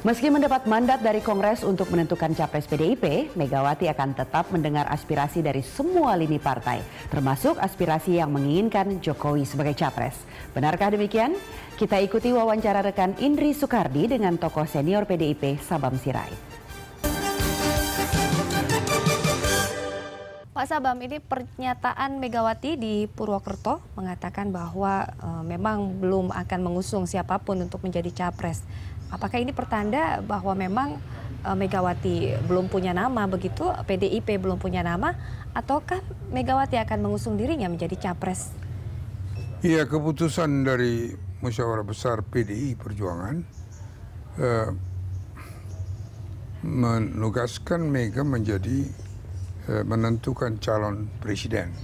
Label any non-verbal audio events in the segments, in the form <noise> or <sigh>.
Meski mendapat mandat dari Kongres untuk menentukan capres PDIP, Megawati akan tetap mendengar aspirasi dari semua lini partai, termasuk aspirasi yang menginginkan Jokowi sebagai capres. Benarkah demikian? Kita ikuti wawancara rekan Indri Soekardi dengan tokoh senior PDIP Sabam Sirai. Pak Sabam, ini pernyataan Megawati di Purwokerto mengatakan bahwa e, memang belum akan mengusung siapapun untuk menjadi capres. Apakah ini pertanda bahwa memang eh, Megawati belum punya nama begitu, PDIP belum punya nama, ataukah Megawati akan mengusung dirinya menjadi capres? Iya, keputusan dari musyawarah besar PDI Perjuangan eh, menugaskan Mega menjadi eh, menentukan calon presiden.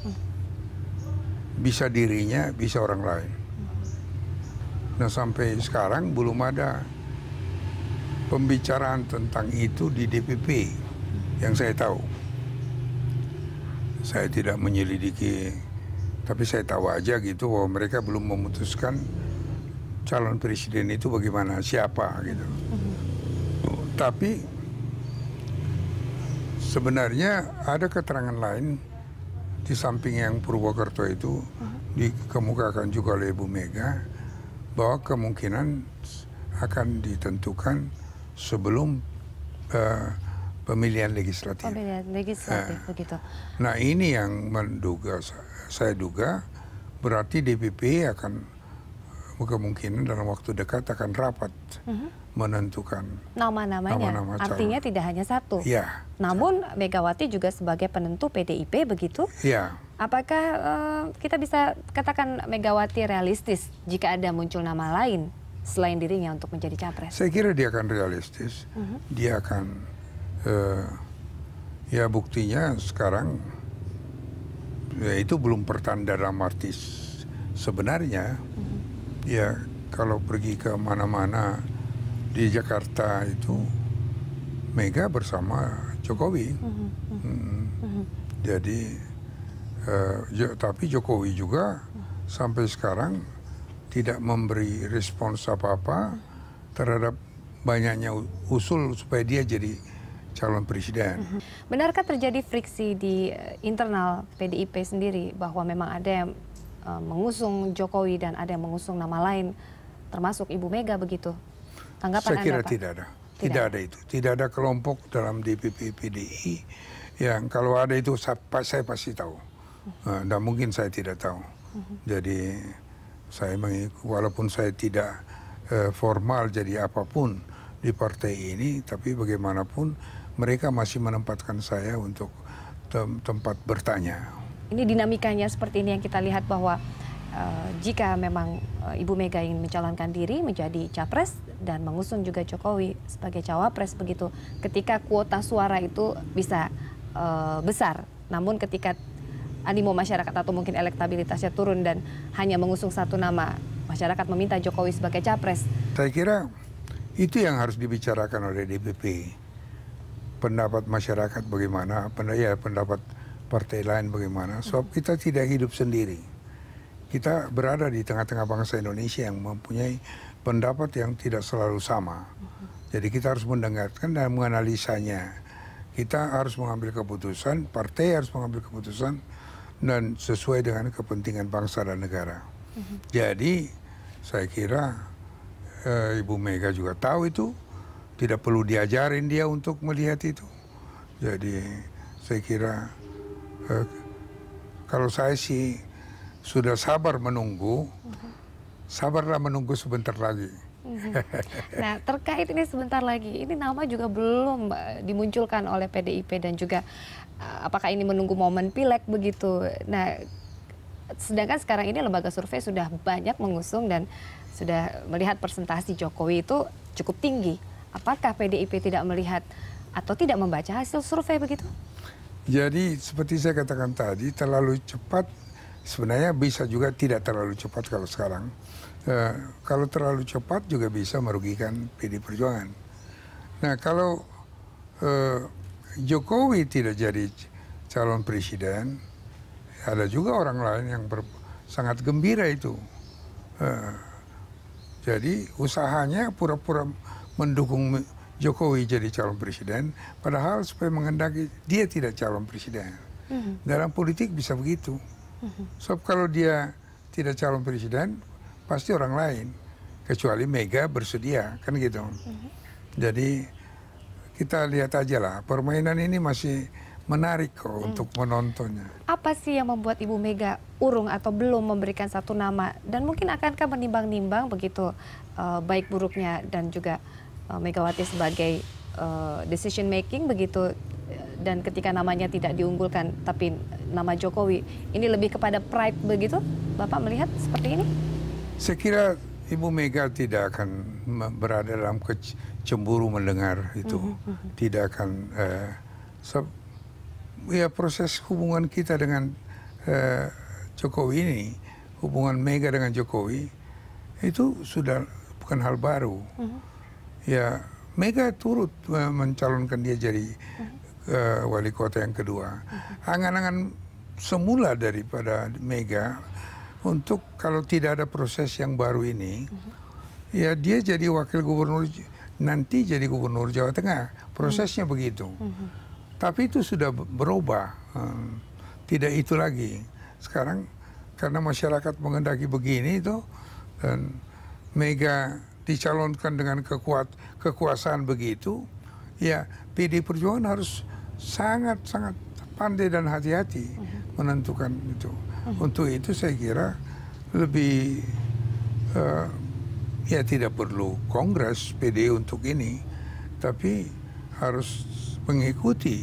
Bisa dirinya, bisa orang lain. Nah sampai sekarang belum ada pembicaraan tentang itu di DPP yang saya tahu. Saya tidak menyelidiki, tapi saya tahu aja gitu bahwa mereka belum memutuskan calon presiden itu bagaimana, siapa gitu. Tapi sebenarnya ada keterangan lain di samping yang Purwokerto itu dikemukakan juga oleh Ibu Mega bahwa kemungkinan akan ditentukan sebelum uh, pemilihan legislatif. Pemilihan legislatif, uh, begitu. Nah ini yang menduga saya duga berarti DPP akan eh, kemungkinan dalam waktu dekat akan rapat mm -hmm. menentukan nama-namanya. Nama -nama Artinya tidak hanya satu. Ya. Namun Megawati juga sebagai penentu PDIP begitu. Ya. Apakah uh, kita bisa katakan Megawati realistis jika ada muncul nama lain selain dirinya untuk menjadi capres? Saya kira dia akan realistis, uh mhm. -huh. dia akan uh, ya buktinya sekarang ya itu belum pertanda dalam arti sebenarnya. Uh mhm. -huh. Ya kalau pergi ke mana-mana di Jakarta itu Mega bersama Jokowi, uh -huh. Uh -huh. jadi uh, tapi Jokowi juga mhm. sampai sekarang tidak memberi respons apa-apa terhadap banyaknya usul supaya dia jadi calon presiden. Mm-hmm. Benarkah terjadi friksi di eh, internal PDIP sendiri bahwa memang ada yang eh, mengusung Jokowi dan ada yang mengusung nama lain termasuk Ibu Mega begitu? Tanggapan Saya kira Anda, tidak ada. Tidak, tidak ada itu. Tidak ada kelompok dalam DPP PDI yang kalau ada itu saya pasti tahu. Mm-hmm. Eh, dan mungkin saya tidak tahu. Mm-hmm. Jadi saya mengikuti walaupun saya tidak eh, formal jadi apapun di partai ini, tapi bagaimanapun mereka masih menempatkan saya untuk tem tempat bertanya. Ini dinamikanya seperti ini yang kita lihat bahwa uh, jika memang uh, Ibu Mega ingin mencalonkan diri menjadi capres dan mengusung juga Jokowi sebagai cawapres begitu, ketika kuota suara itu bisa uh, besar, namun ketika animo masyarakat atau mungkin elektabilitasnya turun dan hanya mengusung satu nama. Masyarakat meminta Jokowi sebagai capres. Saya kira itu yang harus dibicarakan oleh DPP. Pendapat masyarakat bagaimana, pendapat, ya, pendapat partai lain bagaimana. Sebab hmm. kita tidak hidup sendiri. Kita berada di tengah-tengah bangsa Indonesia yang mempunyai pendapat yang tidak selalu sama. Hmm. Jadi kita harus mendengarkan dan menganalisanya. Kita harus mengambil keputusan, partai harus mengambil keputusan dan sesuai dengan kepentingan bangsa dan negara. Mm -hmm. Jadi saya kira e, Ibu Mega juga tahu itu, tidak perlu diajarin dia untuk melihat itu. Jadi saya kira e, kalau saya sih sudah sabar menunggu, mm -hmm. sabarlah menunggu sebentar lagi <laughs> Nah terkait ini sebentar lagi, ini nama juga belum dimunculkan oleh PDIP dan juga eh, apakah ini menunggu momen pilek begitu. Nah sedangkan sekarang ini lembaga survei sudah banyak mengusung dan sudah melihat presentasi Jokowi itu cukup tinggi. Apakah PDIP tidak melihat atau tidak membaca hasil survei begitu? Jadi seperti saya katakan tadi terlalu cepat sebenarnya bisa juga tidak terlalu cepat kalau sekarang. Uh, kalau terlalu cepat juga bisa merugikan PD Perjuangan. Nah kalau uh, Jokowi tidak jadi calon presiden, ada juga orang lain yang ber, sangat gembira itu. Uh, jadi usahanya pura-pura mendukung Jokowi jadi calon presiden, padahal supaya mengendaki dia tidak calon presiden. Mm -hmm. Dalam politik bisa begitu. Mm -hmm. Sebab so, kalau dia tidak calon presiden, pasti orang lain kecuali Mega bersedia kan gitu. Mm-hmm. Jadi kita lihat aja lah permainan ini masih menarik kok mm. untuk menontonnya. Apa sih yang membuat Ibu Mega urung atau belum memberikan satu nama dan mungkin akankah menimbang-nimbang begitu uh, baik buruknya dan juga uh, Megawati sebagai uh, decision making begitu dan ketika namanya tidak diunggulkan tapi nama Jokowi ini lebih kepada pride begitu Bapak melihat seperti ini? Saya kira Ibu Mega tidak akan berada dalam cemburu mendengar itu, mhm, mhm. tidak akan uh, ya proses hubungan kita dengan uh, Jokowi ini, hubungan Mega dengan Jokowi itu sudah bukan hal baru. Mhm. Ya Mega turut mencalonkan dia jadi uh, wali kota yang kedua. Angan-angan semula daripada Mega untuk kalau tidak ada proses yang baru ini, mm-hmm. ya dia jadi wakil gubernur nanti jadi gubernur Jawa Tengah. Prosesnya mm-hmm. begitu. Mm-hmm. Tapi itu sudah berubah, hmm, tidak itu lagi. Sekarang karena masyarakat mengendaki begini itu dan Mega dicalonkan dengan kekuat kekuasaan begitu, ya PD Perjuangan harus sangat-sangat pandai dan hati-hati menentukan itu. Untuk itu saya kira lebih uh, ya tidak perlu Kongres PD untuk ini, tapi harus mengikuti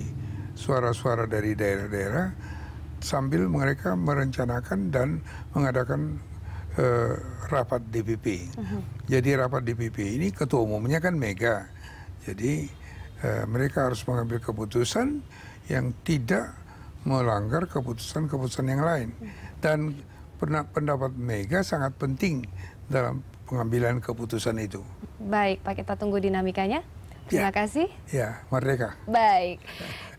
suara-suara dari daerah-daerah sambil mereka merencanakan dan mengadakan uh, rapat DPP. Uh mhm. -huh. Jadi rapat DPP ini ketua umumnya kan Mega, jadi uh, mereka harus mengambil keputusan yang tidak melanggar keputusan-keputusan yang lain. Dan pendapat Mega sangat penting dalam pengambilan keputusan itu. Baik, Pak kita tunggu dinamikanya. Terima ya. kasih. Ya, merdeka. Baik.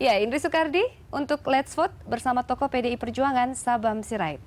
Ya, Indri Soekardi untuk Let's Vote bersama tokoh PDI Perjuangan Sabam Sirait.